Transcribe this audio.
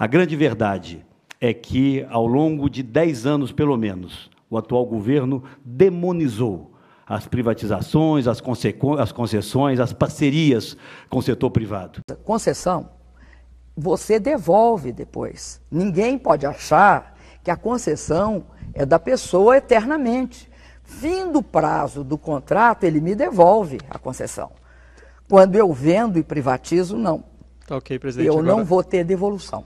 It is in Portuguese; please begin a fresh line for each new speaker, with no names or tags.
A grande verdade é que, ao longo de dez anos, pelo menos, o atual governo demonizou as privatizações, as, as concessões, as parcerias com o setor privado. Concessão, você
devolve depois. Ninguém pode achar que a concessão é da pessoa eternamente. Fim do prazo do contrato, ele me devolve a concessão. Quando eu vendo e privatizo, não.
Tá ok,
presidente. Eu Agora... não
vou ter devolução.